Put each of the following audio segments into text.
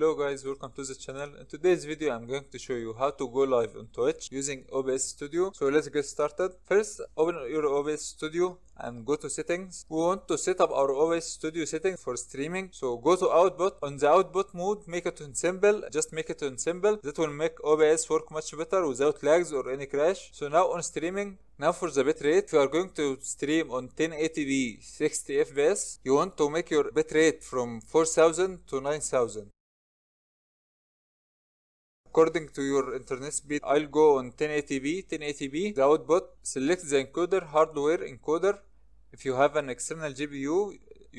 Hello guys, welcome to the channel. In today's video I'm going to show you how to go live on Twitch using OBS Studio. So let's get started. First, open your OBS Studio and go to settings. We want to set up our OBS Studio settings for streaming. So go to output. On the output mode, make it to simple. Just make it to simple. That will make OBS work much better without lags or any crash. So now on streaming, now for the bitrate, we are going to stream on 1080p 60fps. You want to make your bitrate from 4000 to 9000 according to your internet speed I'll go on 1080p 1080p the output select the encoder hardware encoder if you have an external GPU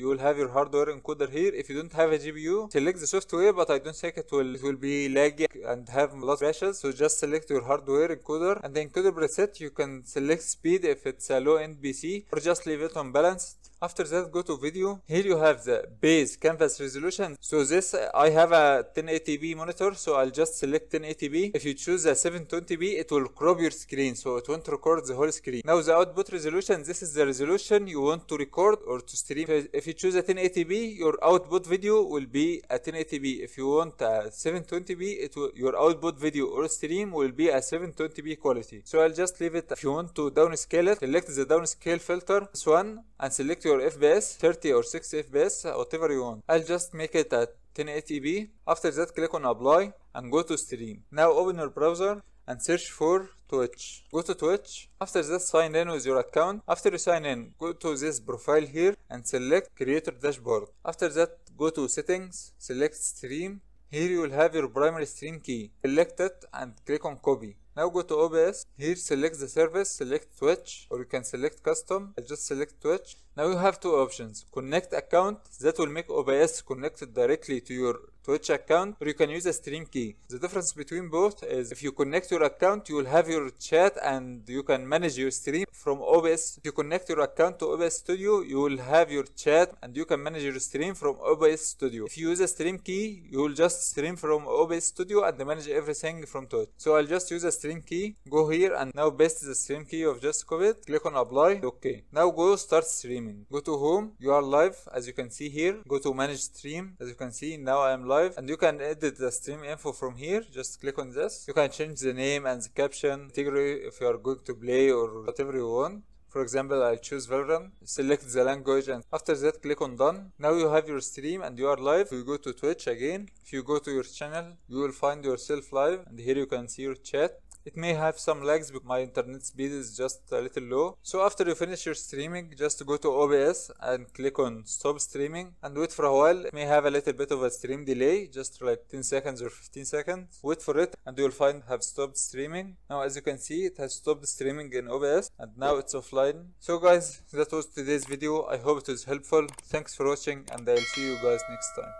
you will have your hardware encoder here if you don't have a GPU select the software but I don't think it will it will be laggy and have a lot of crashes so just select your hardware encoder and the encoder preset you can select speed if it's a low end PC or just leave it on balanced after that go to video. Here you have the base canvas resolution. So this I have a 1080p monitor so I'll just select 1080p. If you choose a 720p it will crop your screen so it won't record the whole screen. Now the output resolution this is the resolution you want to record or to stream. If you choose a 1080p your output video will be a 1080p. If you want a 720p it will, your output video or stream will be a 720p quality. So I'll just leave it. If you want to downscale it select the downscale filter this one and select your your FPS 30 or 60 FPS whatever you want I'll just make it at 1080p after that click on apply and go to stream now open your browser and search for Twitch. Go to Twitch. After that, sign in with your account. After you sign in, go to this profile here and select Creator Dashboard. After that, go to Settings, select Stream. Here you will have your primary stream key. Select it and click on Copy. Now go to OBS. Here select the service, select Twitch or you can select custom. I just select Twitch. Now you have two options. Connect account that will make OBS connected directly to your to each account or you can use a stream key. The difference between both is if you connect your account you will have your chat and you can manage your stream from OBS. If you connect your account to OBS Studio you will have your chat and you can manage your stream from OBS Studio. If you use a stream key you will just stream from OBS Studio and manage everything from Twitch. So I'll just use a stream key, go here and now paste the stream key of just COVID, click on apply, okay. Now go start streaming. Go to home, you are live as you can see here. Go to manage stream as you can see now I am live live and you can edit the stream info from here just click on this you can change the name and the caption category if you are going to play or whatever you want for example, I'll choose Valorant, select the language and after that click on done. Now you have your stream and you are live. You go to Twitch again. If you go to your channel, you will find yourself live and here you can see your chat. It may have some lags but my internet speed is just a little low. So after you finish your streaming, just go to OBS and click on stop streaming and wait for a while. It may have a little bit of a stream delay, just like 10 seconds or 15 seconds. Wait for it and you'll find have stopped streaming. Now as you can see, it has stopped streaming in OBS and now it's offline. So guys, that was today's video. I hope it was helpful. Thanks for watching and I'll see you guys next time.